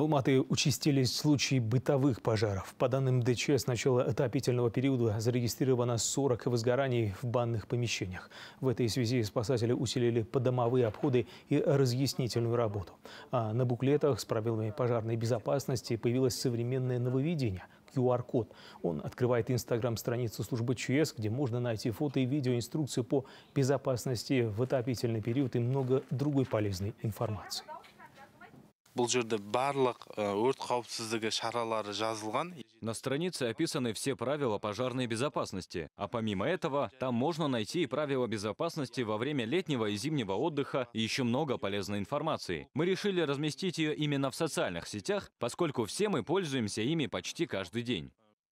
В Алматы участились случаи бытовых пожаров. По данным ДЧС с начала отопительного периода зарегистрировано 40 возгораний в банных помещениях. В этой связи спасатели усилили подомовые обходы и разъяснительную работу. А на буклетах с правилами пожарной безопасности появилось современное нововведение – QR-код. Он открывает инстаграм-страницу службы ЧС, где можно найти фото и видеоинструкцию по безопасности в отопительный период и много другой полезной информации. Э, На странице описаны все правила пожарной безопасности, а помимо этого там можно найти и правила безопасности во время летнего и зимнего отдыха и еще много полезной информации. Мы решили разместить ее именно в социальных сетях, поскольку все мы пользуемся ими почти каждый день.